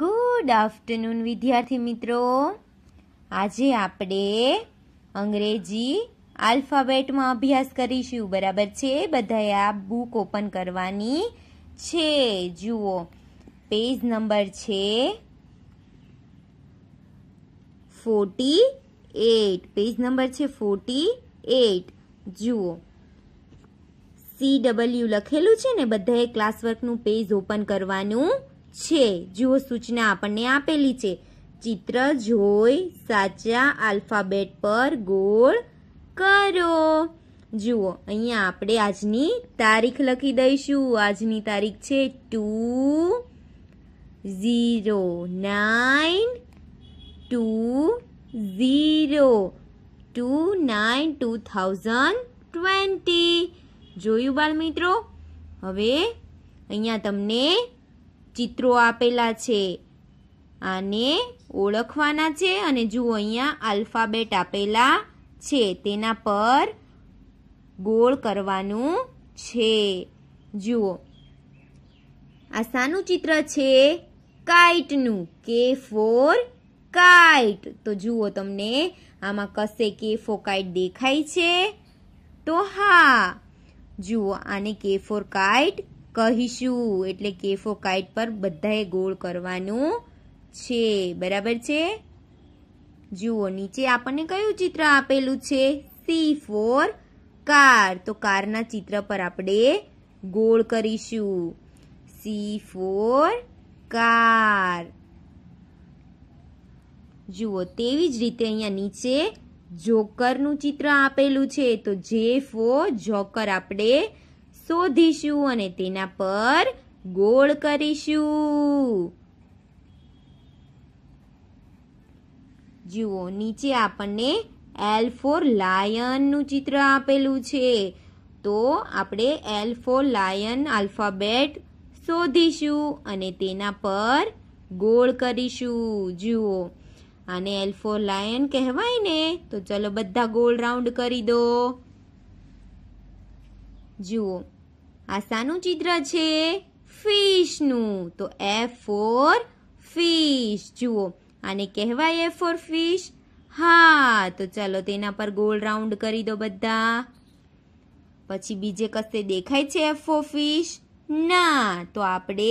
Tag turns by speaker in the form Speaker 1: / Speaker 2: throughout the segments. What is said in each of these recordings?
Speaker 1: Good afternoon વિદ્યાર્થી મિત્રો આજે આપણે અંગ્રેજી આલ્ફાબેટમાં અભ્યાસ કરીશું બરાબર છે બધાએ આ બુક ઓપન કરવાની છે જુઓ પેજ નંબર છે ફોર્ટી એટ પેજ નંબર છે ફોર્ટી એટ જુઓ સી ડબલ્યુ લખેલું છે ને બધાએ ક્લાસવર્કનું પેજ ઓપન કરવાનું છે જુઓ સૂચના આપણને આપેલી છે ચિત્ર જોઈ સાચા આલ્ફાબેટ પર ગોળ કરો જુઓ અહીંયા આપણે આજની તારીખ લખી દઈશું આજની તારીખ છે two zero nine two zero two nine two thousand twenty જોયું બાળ મિત્રો હવે અહીંયા તમને ચિત્રો આપેલા છે આને ઓળખવાના છે અને જુઓ અહીંયા આલ્ફાબેટ આપેલા છે તેના પર ગોળ કરવાનું છે જુઓ આ શાનું ચિત્ર છે કાઇટનું કે ફોર કાઇટ તો જુઓ તમને આમાં કશે કે ફોર કાઇટ દેખાય છે તો હા જુઓ આને કે ફોર કાઇટ કહીશું એટલે કેફો કાઇટ પર બધાએ ગોળ કરવાનું છે બરાબર છે જુઓ નીચે આપણને કયું ચિત્ર આપેલું છે સી ફોર કાર તો કારના ચિત્ર પર આપણે ગોળ કરીશું સી ફોર કાર જુઓ તેવી જ રીતે અહીંયા નીચે જોકરનું ચિત્ર આપેલું છે તો જે ફોર જોકર આપણે શોધીશું અને તેના પર ગોળ કરીશું જુઓ નીચે આપણને એલ ફોર લાયનનું ચિત્ર આપેલું છે તો આપણે એલ ફોર લાયન આલ્ફાબેટ શોધીશું અને તેના પર ગોળ કરીશું જુઓ આને એલ ફોર લાયન કહેવાય ને તો ચલો બધા ગોળ રાઉન્ડ કરી દો જુઓ આ શાનું ચિત્ર છે ફિશનું તો એફ ફોર ફિશ જુઓ આને કહેવાય એફ ફોર ફિશ હા તો ચાલો તેના પર ગોળ રાઉન્ડ કરી દો બધા પછી બીજે કશે દેખાય છે એફ ફોર ફિશ ના તો આપણે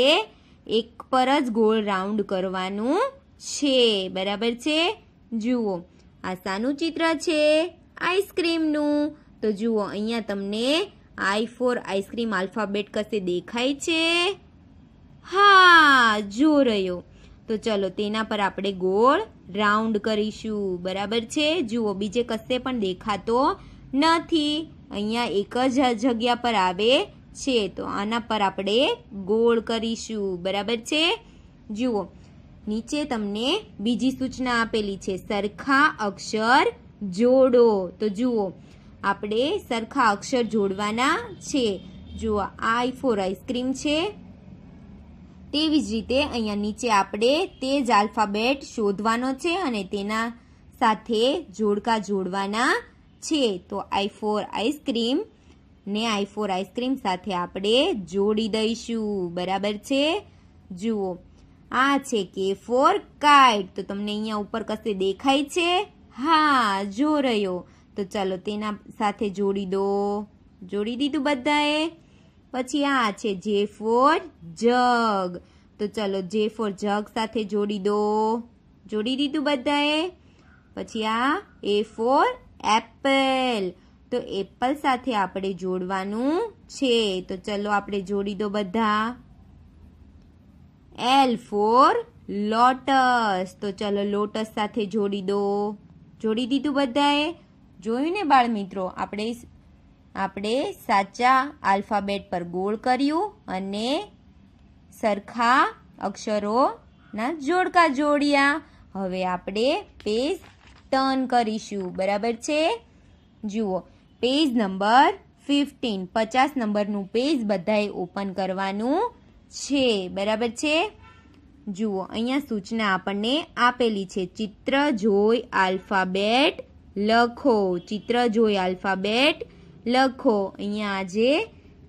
Speaker 1: એક પર જ ગોળ રાઉન્ડ કરવાનું છે બરાબર છે જુઓ આ શાનું ચિત્ર છે આઈસ્ક્રીમનું તો જુઓ અહીંયા તમને આઈ ફોર આઈસ્ક્રીમ આલ્ફાબેટ કશે દેખાય છે હા જો રહ્યો તો ચલો તેના પર આપણે ગોળ રાઉન્ડ કરીશું બરાબર છે જુઓ બીજે કશે પણ દેખાતો નથી અહીંયા એક જ જગ્યા પર આવે છે તો આના પર આપણે ગોળ કરીશું બરાબર છે જુઓ નીચે તમને બીજી સૂચના આપેલી છે સરખા અક્ષર જોડો તો જુઓ આપણે સરખા અક્ષર જોડવાના છે જુઓ આ ફોર આઈસ્ક્રીમ છે તેવી જ રીતે અહીંયા નીચે આપણે તે જ આલ્ફાબેટ શોધવાનો છે અને તેના સાથે જોડકા જોડવાના છે તો આઈ ફોર આઈસ્ક્રીમ ને આઈ ફોર આઈસ્ક્રીમ સાથે આપણે જોડી દઈશું બરાબર છે જુઓ આ છે કે ફોર કાઇટ તો તમને અહીંયા ઉપર કશે દેખાય છે હા જો રહ્યો તો ચાલો તેના સાથે જોડી દો જોડી દીધું બધાએ પછી આ છે જે ફોર જગ તો ચાલો જે ફોર જગ સાથે જોડી દો જોડી દીધું બધાએ પછી આ એ ફોર એપલ તો એપલ સાથે આપણે જોડવાનું છે તો ચાલો આપણે જોડી દો બધા એલ ફોર લોટસ તો ચાલો લોટસ સાથે જોડી દો જોડી દીધું બધાએ જોયું ને બાળ મિત્રો આપણે આપણે સાચા આલ્ફાબેટ પર ગોળ કર્યું અને સરખા અક્ષરોના જોડકા જોડ્યા હવે આપણે પેજ ટર્ન કરીશું બરાબર છે જુઓ પેજ નંબર ફિફ્ટીન પચાસ નંબરનું પેજ બધાએ ઓપન કરવાનું છે બરાબર છે જુઓ અહીંયા સૂચના આપણને આપેલી છે ચિત્ર જોઈ આલ્ફાબેટ લખો ચિત્ર જોઈ આલ્ફાબેટ લખો અહીંયા આજે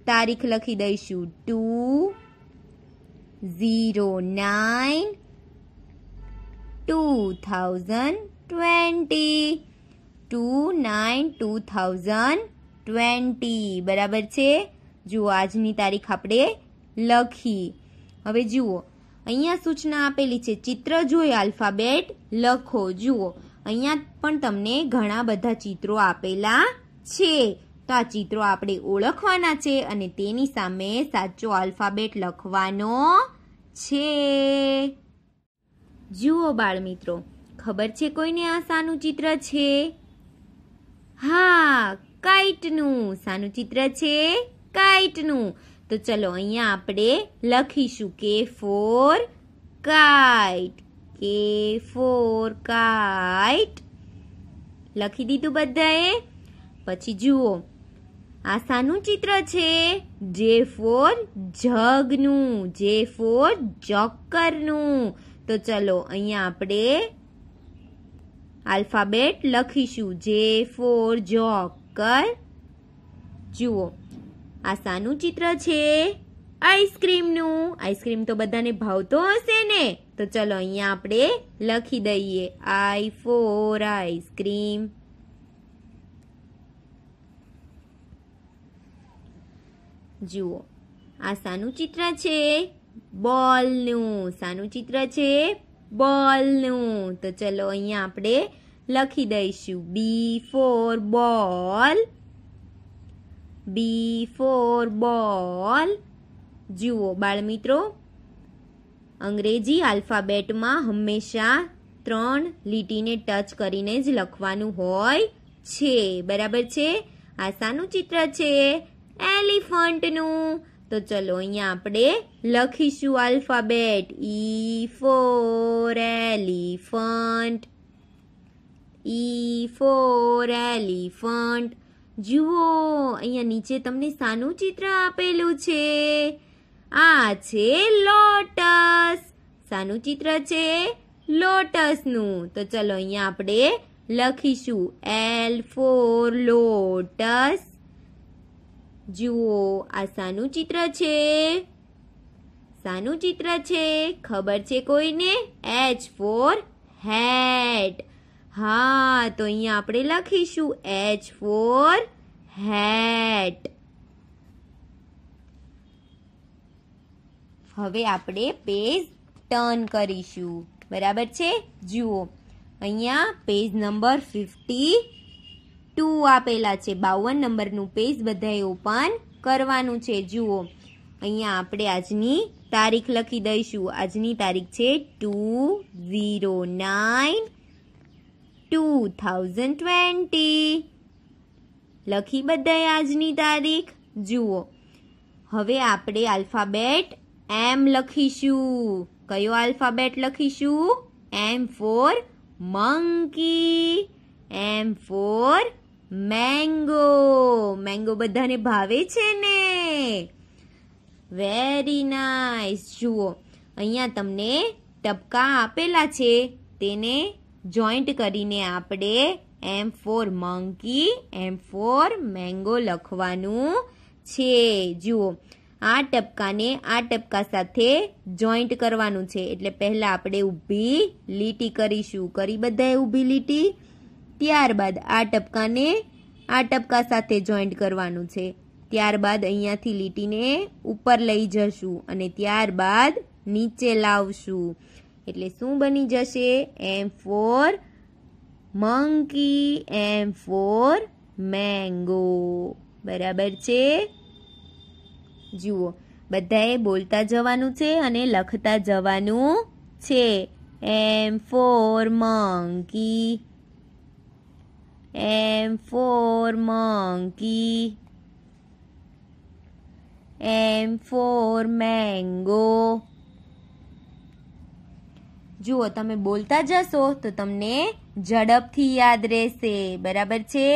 Speaker 1: તારીખ લખી દઈશું two zero nine two thousand twenty two nine two thousand twenty બરાબર છે જુઓ આજની તારીખ આપણે લખી હવે જુઓ અહીંયા સૂચના આપેલી છે ચિત્ર જોઈ આલ્ફાબેટ લખો જુઓ અહીંયા પણ તમને ઘણા બધા ચિત્રો આપેલા છે તો આ ચિત્રો આપણે ઓળખવાના છે અને તેની સામે સાચો આલ્ફાબેટ લખવાનો છે જુઓ બાળ મિત્રો ખબર છે કોઈને આ સાનું ચિત્ર છે હા કાઇટનું સાનું ચિત્ર છે કાઇટનું તો ચલો અહીંયા આપણે લખીશું K for kite K for kite લખી દીધું બધાએ પછી જુઓ આ શાનું ચિત્ર છે જે ફોર જગનું જે ફોર જોકરનું તો ચલો અહીંયા આપણે આલ્ફાબેટ લખીશું જે ફોર જોકર જુઓ આ શાનું ચિત્ર છે આઈસ્ક્રીમનું આઈસ્ક્રીમ તો બધાને ભાવતો હશે ને તો ચલો અહીંયા આપણે લખી દઈએ આઈ ફોર આઈસ્ક્રીમ જુઓ આ સાનું ચિત્ર છે બોલનું સાનું ચિત્ર છે બોલનું તો ચલો અહીંયા આપણે લખી દઈશું બી ફોર બોલ બી ફોર બોલ જુઓ બાળમિત્રો અંગ્રેજી આલ્ફાબેટમાં હંમેશા ત્રણ લીટીને ટચ કરીને જ લખવાનું હોય છે બરાબર છે આ શાનું ચિત્ર છે એલિફન્ટનું તો ચલો અહીંયા આપણે લખીશું alphabet E for elephant E for elephant જુઓ અહીંયા નીચે તમને શાનું ચિત્ર આપેલું છે આ છે લોટસ શાનું ચિત્ર છે લોટસનું તો ચલો અહીંયા આપણે લખીશું એલ ફોર લોટસ જુઓ આ શાનું ચિત્ર છે શાનું ચિત્ર છે ખબર છે કોઈને એચ ફોર હેટ હા તો અહીંયા આપણે લખીશું એચ ફોર હેટ હવે આપણે પેજ ટર્ન કરીશું બરાબર છે જુઓ અહીંયા પેજ નંબર ફિફ્ટી ટુ આપેલા છે બાવન નંબરનું પેજ બધાએ ઓપન કરવાનું છે જુઓ અહીંયા આપણે આજની તારીખ લખી દઈશું આજની તારીખ છે two zero nine two thousand twenty લખી બધાએ આજની તારીખ જુઓ હવે આપણે આલ્ફાબેટ એમ લખીશું કયો આલ્ફાબેટ લખીશું M for monkey M for mango mango બધાને ભાવે છે ને વેરી નાઇસ જુઓ અહીંયા તમને ટપકા આપેલા છે તેને જોઈન્ટ કરીને આપણે M for monkey M for mango લખવાનું છે જુઓ આ ટપકાને આ ટપકા સાથે જોઈન્ટ કરવાનું છે એટલે પહેલાં આપણે ઊભી લીટી કરીશું કરી બધાએ ઊભી લીટી ત્યારબાદ આ ટપકાને આ ટપકા સાથે જોઈન્ટ કરવાનું છે ત્યારબાદ અહીંયાથી લીટીને ઉપર લઈ જશું અને ત્યારબાદ નીચે લાવશું એટલે શું બની જશે M for monkey M for mango બરાબર છે જુઓ બધાએ બોલતા જવાનું છે અને લખતા જવાનું છે M for monkey M for monkey M for mango જુઓ તમે બોલતા જશો તો તમને ઝડપથી યાદ રહેશે બરાબર છે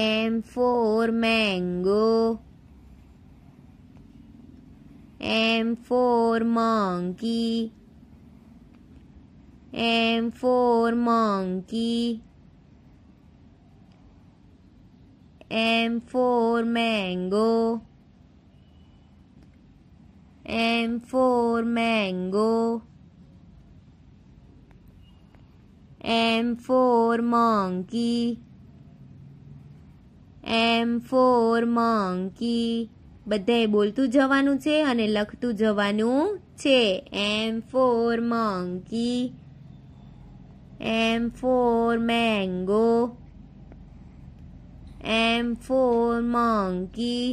Speaker 1: M for mango M for monkey. M for monkey. M for mango. M for mango. M for monkey. M for monkey. બધાએ બોલતું જવાનું છે અને લખતું જવાનું છે M for monkey M for mango M for monkey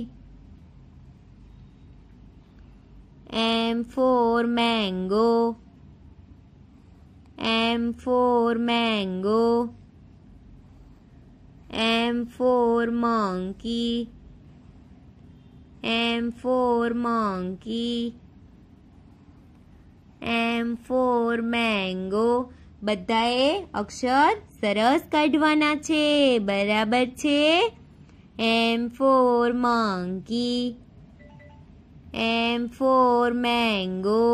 Speaker 1: M for mango M for mango M for monkey M for monkey M for mango બધાએ અક્ષર સરસ કાઢવાના છે બરાબર છે M for monkey M for mango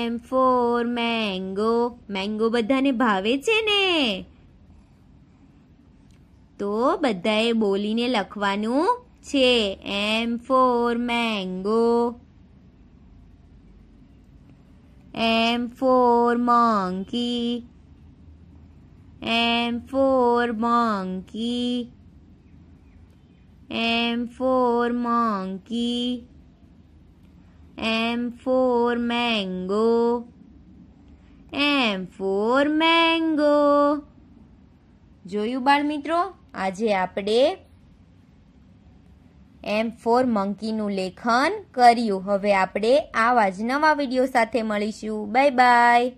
Speaker 1: M for mango mango બધાને ભાવે છે ને તો બધાએ બોલીને લખવાનું છે M for mango M for monkey M for monkey M for monkey M for mango M for mango જોયું બાળ મિત્રો આજે આપણે એમ ફોર મંકીનું લેખન કર્યું હવે આપણે આવા જ નવા વિડીયો સાથે મળીશું બાય બાય